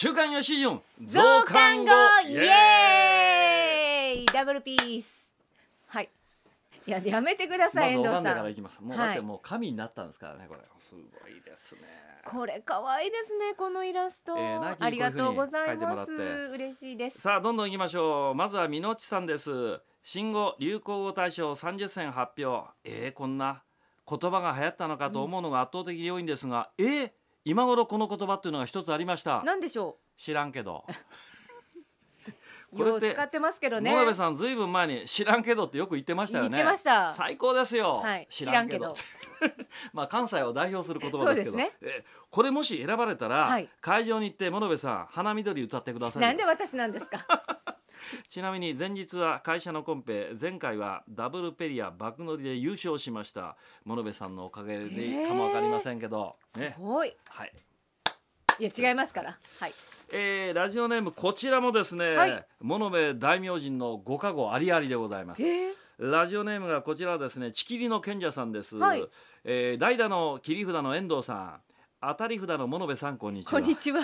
週刊よしじゅん増刊号イエーイダブルピースはいいややめてください、ま、遠藤さんからいきますもうだってもう神になったんですからね、これすごいですねこれ可愛いですねこのイラスト、えー、ありがとうございます嬉しいですさあどんどんいきましょうまずはみのちさんです新語・流行語大賞三十選発表えー、こんな言葉が流行ったのかと思うのが圧倒的に多いんですが、うん、えー今頃この言葉っていうのが一つありましたなんでしょう知らんけど これって使ってますけどね。部さんずいぶん前に知らんけどってよく言ってましたよね。最高ですよ。はい、知らんけど。まあ関西を代表する言葉ですけど、ね、これもし選ばれたら、はい、会場に行って物部さん花緑歌ってください。なんで私なんですか。ちなみに前日は会社のコンペ前回はダブルペリア爆乗りで優勝しました物部さんのおかげでかもわかりませんけど、ね、すごい、はい、いや違いますから。はい。えー、ラジオネームこちらもですね、はい、物部大名人のご加護ありありでございます。えー、ラジオネームがこちらですね、ちきりの賢者さんです。はい、えー、代打の切り札の遠藤さん、当たり札の物部さんこんにちは。こんにちは。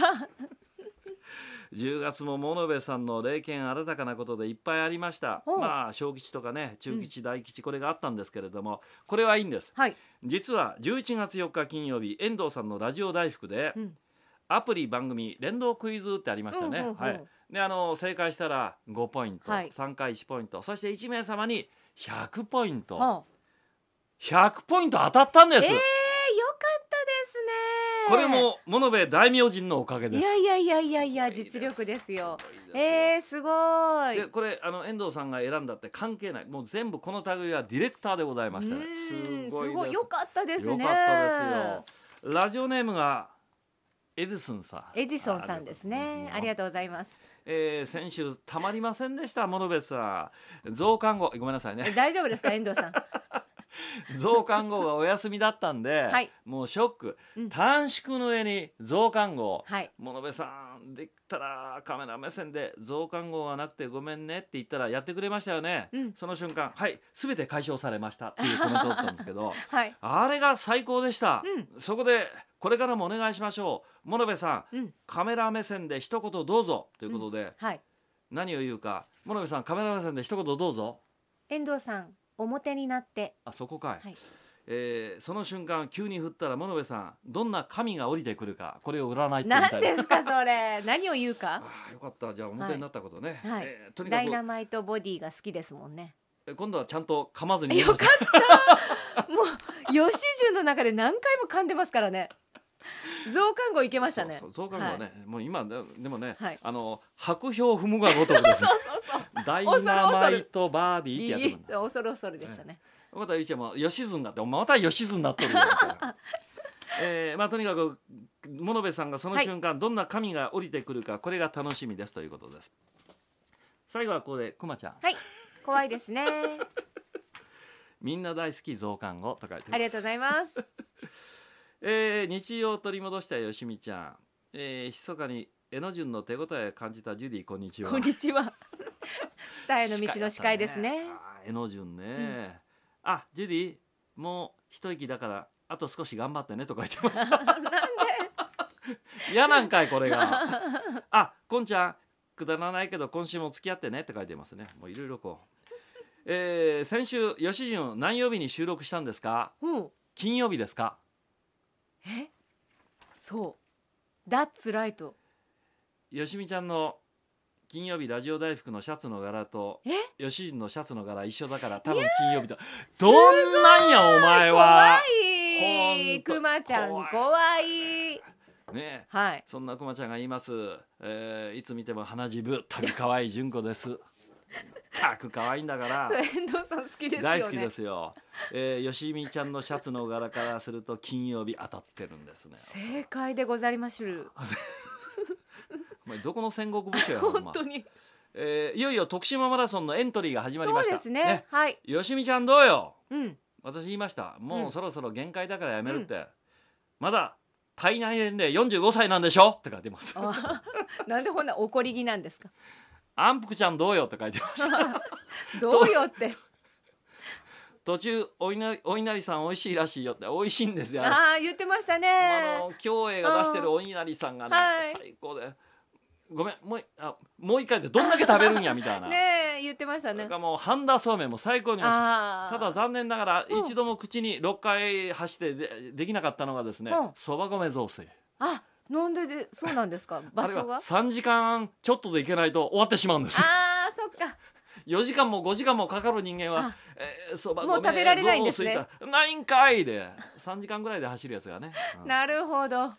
10月も物部さんの霊験新たかなことでいっぱいありましたまあ小吉とかね中吉大吉これがあったんですけれども、これはいいんです、はい、実は11月4日金曜日遠藤さんのラジオ大福で、アプリ番組連動クイズってありましたね、はい。であの正解したら5ポイント、はい、3回1ポイントそして1名様に100ポイント、はあ、100ポイント当たったんです、えー、よかったですねこれも物部大名人のおかげですいやいやいやいやいや実力ですよえー、すごいでこれあの遠藤さんが選んだって関係ないもう全部この類はディレクターでございました、すごいよかったですねラジオネームがエジソンさんエジソンさんですねありがとうございますえー、先週たまりませんでした物部さん増刊号ごめんなさいね大丈夫ですか遠藤さん 増刊号がお休みだったんで、はい、もうショック、短縮の上に増刊号、はい、物部さんできたらカメラ目線で増刊号がなくてごめんねって言ったらやってくれましたよね、うん、その瞬間はい全て解消されましたっていうコメントだったんですけど、はい、あれが最高でした、うん、そこでこれからもお願いしましょう物部さん、カメラ目線で一言どうぞということで、何を言うか物部さんカメラ目線で一言どうぞ遠藤さん表になってあそこかい、はい、えー、その瞬間急に降ったら物部さんどんな神が降りてくるかこれを占いって何ですかそれ何を言うか あよかったじゃあ表になったことね、はい、えー、とにダイナマイトボディが好きですもんね今度はちゃんと噛まずによかったもう吉純の中で何回も噛んでますからね 増刊号いけましたねそうそう増刊号ね、はい、もう今でもね、はい、あの白氷踏むがごとくです、ね、そうそうそうダイナマイトバーディーってやつて恐る恐るでしたね、えまた一応もう吉純だってまた吉純になってるよ えーまあ、とにかく物部さんがその瞬間、どんな神が降りてくるかこれが楽しみですということです最後はここでくまちゃんはい怖いですねみんな大好き増刊号と書いてありがとうございますえー、日常を取り戻したよしみちゃん、えー、密かに江ノ順の手応えを感じたジュディこんにちはこんにちはスターへの道の司会ですねね江ノ順ね、うん、あジュディもう一息だからあと少し頑張ってねとか言ってます なんで嫌なんかいこれがあこんちゃんくだらないけど今週も付き合ってねって書いてますねもういろいろこう、えー、先週よゅん何曜日に収録したんですか、うん、金曜日ですかえそう「ダッツライトよしみちゃんの金曜日ラジオ大福のシャツの柄とよしじのシャツの柄一緒だから多分金曜日だどんなんやお前は怖いくまちゃん怖いねはい、そんなくまちゃんが言います、えー、いつ見ても鼻血ぶたびかわいい純子ですたく可愛いんだから遠藤さん好きですよね大好きですよ、えー、よしみちゃんのシャツの柄からすると金曜日当たってるんですね正解でござりましる お前どこの戦国武将や本当に、えー、いよいよ徳島マラソンのエントリーが始まりましたそうですね、ね、はいよしみちゃんどうよ、うん、私言いましたもうそろそろ限界だからやめるって、うん、まだ体内年齢45歳なんでしょって書いてますなんでこんな怒り気なんですか安福ちゃんどうよって書いてました どうよって途中お稲お稲荷さん美味しいらしいよって美味しいんですよああ言ってましたねあの京栄が出してるお稲荷さんがね、はい、最高でごめんもうあもう一回でどんだけ食べるんやみたいな ね言ってましたねかもう半田そうめんも最高に美味しいただ残念ながら一度も口に6回走ってでできなかったのがですねそば、米雑炊あなんででそうなんですか場所が3時間ちょっとで行けないと終わってしまうんですああそっか 四時間も五時間もかかる人間は「えー、そばもう食べられないんですね」ないんかいで三時間ぐらいで走るやつがね、うん、なるほど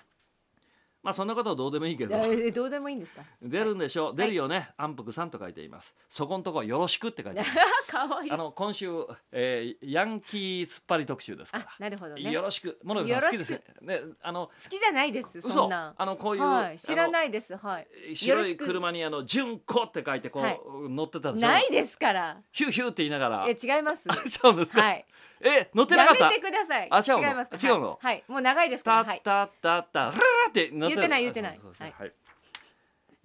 まあそんなことはどうでもいいけどえ どうでもいいんですか出るんでしょう、はい出るよね、安福さんと書いていますそこんとこよろしくって書いてます かわいいあの今週、えー、ヤンキー突っ張り特集ですからなるほどねよろしく物部さん好きですねねあの好きじゃないですそ嘘んなあのこういう、はい知らないですはい白い車にあの純子って書いてこう、はい乗ってたでしょないですからヒューヒューって言いながらえ違います そうですか、はいえ乗ってなかったやめてくださいあ違う違いますか違うのはい、もう長いですからはいたたたふららって言ってない言ってないはい、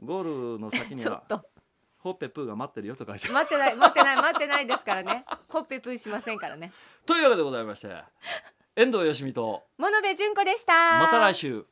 ゴールの先には ちょっとほっぺプーが待ってるよとか待ってない待ってない待ってないですからねほっぺプーしませんからねというわけでございまして遠藤よしみと物部純子でしたまた来週